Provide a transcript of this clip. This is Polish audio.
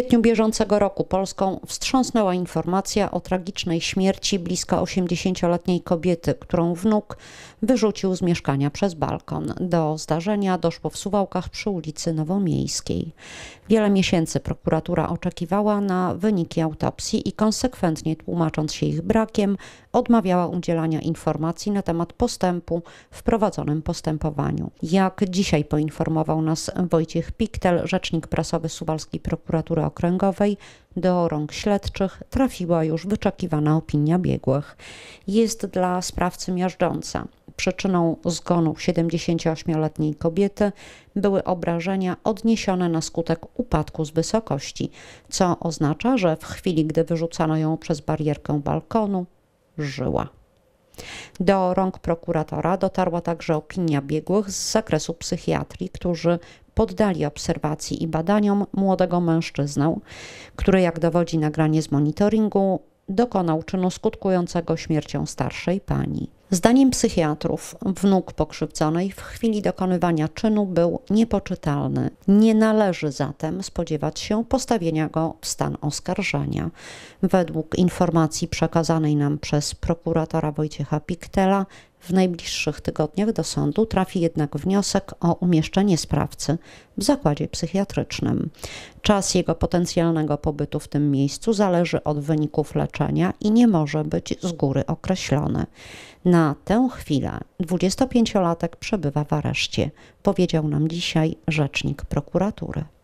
kwietniu bieżącego roku Polską wstrząsnęła informacja o tragicznej śmierci blisko 80-letniej kobiety, którą wnuk wyrzucił z mieszkania przez balkon. Do zdarzenia doszło w Suwałkach przy ulicy Nowomiejskiej. Wiele miesięcy prokuratura oczekiwała na wyniki autopsji i konsekwentnie tłumacząc się ich brakiem, odmawiała udzielania informacji na temat postępu w prowadzonym postępowaniu. Jak dzisiaj poinformował nas Wojciech Piktel, rzecznik prasowy Suwalskiej Prokuratury okręgowej do rąk śledczych trafiła już wyczekiwana opinia biegłych. Jest dla sprawcy miażdżąca. Przyczyną zgonu 78-letniej kobiety były obrażenia odniesione na skutek upadku z wysokości, co oznacza, że w chwili, gdy wyrzucano ją przez barierkę balkonu, żyła. Do rąk prokuratora dotarła także opinia biegłych z zakresu psychiatrii, którzy poddali obserwacji i badaniom młodego mężczyznę, który, jak dowodzi nagranie z monitoringu, dokonał czynu skutkującego śmiercią starszej pani. Zdaniem psychiatrów, wnuk pokrzywdzonej w chwili dokonywania czynu był niepoczytalny. Nie należy zatem spodziewać się postawienia go w stan oskarżenia. Według informacji przekazanej nam przez prokuratora Wojciecha Piktela, w najbliższych tygodniach do sądu trafi jednak wniosek o umieszczenie sprawcy w zakładzie psychiatrycznym. Czas jego potencjalnego pobytu w tym miejscu zależy od wyników leczenia i nie może być z góry określony. Na tę chwilę 25-latek przebywa w areszcie, powiedział nam dzisiaj rzecznik prokuratury.